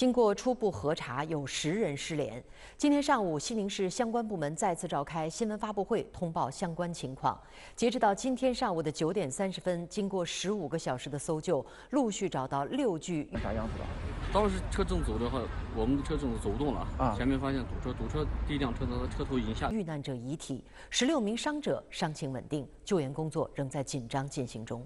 经过初步核查，有十人失联。今天上午，西宁市相关部门再次召开新闻发布会，通报相关情况。截止到今天上午的九点三十分，经过十五个小时的搜救，陆续找到六具。啥样子的？当时车正走的话，我们的车正走不动了，前面发现堵车，堵车第一辆车它的车头已经下。遇难者遗体，十六名伤者伤情稳定，救援工作仍在紧张进行中。